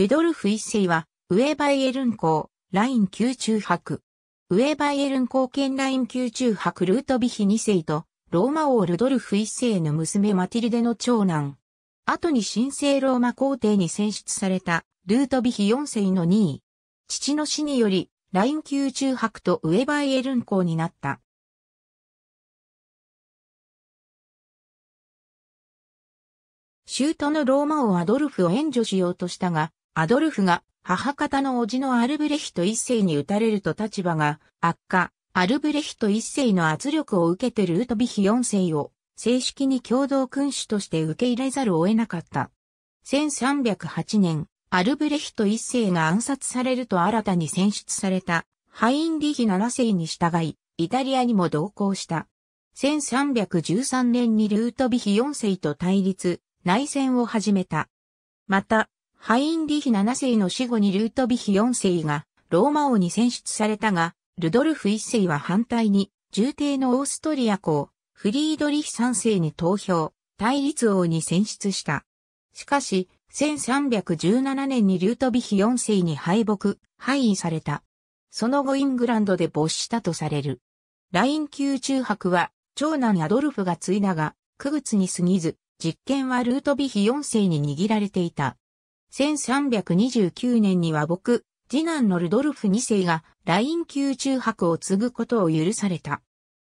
ルドルフ一世は、ウェーバイエルン公、ライン級中博。ウェーバイエルン公兼ライン級中博ルートビヒ二世と、ローマ王ルドルフ一世の娘マティルデの長男。後に神聖ローマ皇帝に選出された、ルートビヒ四世の2位。父の死により、ライン級中博とウェバイエルン公になった。州都のローマ王アドルフを援助しようとしたが、アドルフが母方の叔父のアルブレヒト一世に撃たれると立場が悪化、アルブレヒト一世の圧力を受けてルートビヒ四世を正式に共同君主として受け入れざるを得なかった。1308年、アルブレヒト一世が暗殺されると新たに選出されたハインリヒ七世に従い、イタリアにも同行した。1313年にルートビヒ四世と対立、内戦を始めた。また、ハインリヒ7世の死後にルートビヒ4世がローマ王に選出されたが、ルドルフ1世は反対に、重帝のオーストリア公、フリードリヒ3世に投票、対立王に選出した。しかし、1317年にルートビヒ4世に敗北、敗位された。その後イングランドで没したとされる。ライン級中伯は、長男アドルフが継いだが、9月に過ぎず、実権はルートビヒ4世に握られていた。1329年には僕、次男のルドルフ2世がライン級中博を継ぐことを許された。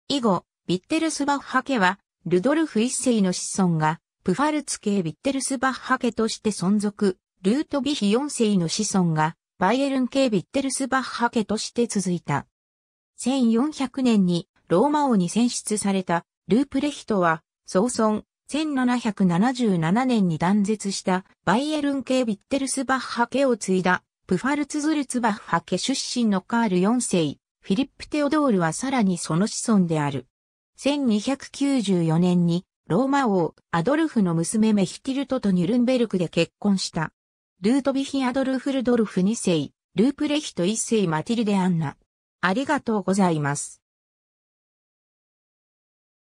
以後、ビッテルスバッハ家は、ルドルフ1世の子孫が、プファルツ系ビッテルスバッハ家として存続、ルートビヒ4世の子孫が、バイエルン系ビッテルスバッハ家として続いた。1400年にローマ王に選出されたループレヒトは、総孫、1777年に断絶したバイエルン系ビッテルスバッハ家を継いだプファルツズルツバッハ家出身のカール4世、フィリップ・テオドールはさらにその子孫である。1294年にローマ王アドルフの娘メヒティルトとニュルンベルクで結婚した。ルートビヒ・アドルフルドルフ2世、ループレヒト1世マティルデ・アンナ。ありがとうございます。